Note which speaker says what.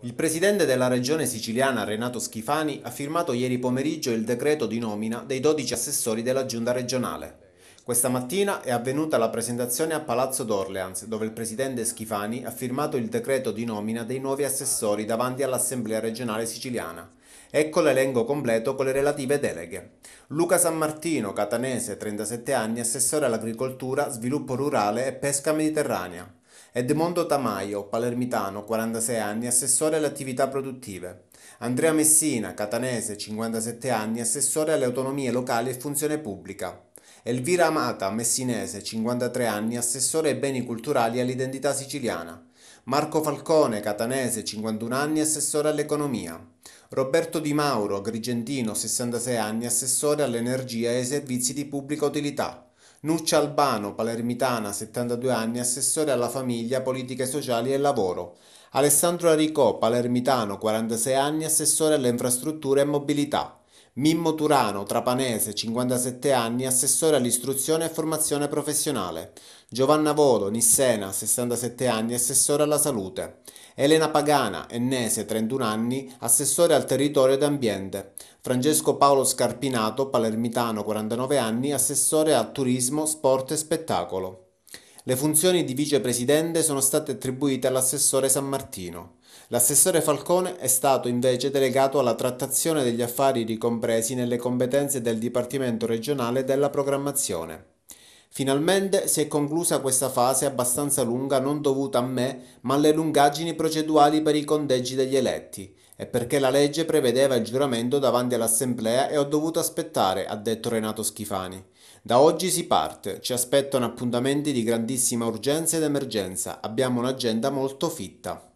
Speaker 1: Il presidente della regione siciliana Renato Schifani ha firmato ieri pomeriggio il decreto di nomina dei 12 assessori della giunta regionale. Questa mattina è avvenuta la presentazione a Palazzo d'Orleans, dove il presidente Schifani ha firmato il decreto di nomina dei nuovi assessori davanti all'Assemblea regionale siciliana. Ecco l'elenco completo con le relative deleghe. Luca San Martino, catanese, 37 anni, assessore all'agricoltura, sviluppo rurale e pesca mediterranea. Edmondo Tamaio, palermitano, 46 anni, assessore alle attività produttive. Andrea Messina, catanese, 57 anni, assessore alle autonomie locali e funzione pubblica. Elvira Amata, messinese, 53 anni, assessore ai beni culturali e all'identità siciliana. Marco Falcone, catanese, 51 anni, assessore all'economia. Roberto Di Mauro, agrigentino, 66 anni, assessore all'energia e ai servizi di pubblica utilità. Nuccia Albano, palermitana, 72 anni, assessore alla famiglia, politiche sociali e lavoro. Alessandro Aricò, palermitano, 46 anni, assessore alle infrastrutture e mobilità. Mimmo Turano, trapanese, 57 anni, assessore all'istruzione e formazione professionale. Giovanna Volo, Nissena, 67 anni, assessore alla salute. Elena Pagana, ennese, 31 anni, assessore al territorio ed ambiente. Francesco Paolo Scarpinato, palermitano, 49 anni, assessore al turismo, sport e spettacolo. Le funzioni di vicepresidente sono state attribuite all'assessore San Martino. L'assessore Falcone è stato invece delegato alla trattazione degli affari ricompresi nelle competenze del Dipartimento regionale della programmazione. Finalmente si è conclusa questa fase abbastanza lunga non dovuta a me, ma alle lungaggini proceduali per i conteggi degli eletti, è perché la legge prevedeva il giuramento davanti all'assemblea e ho dovuto aspettare, ha detto Renato Schifani. Da oggi si parte, ci aspettano appuntamenti di grandissima urgenza ed emergenza, abbiamo un'agenda molto fitta.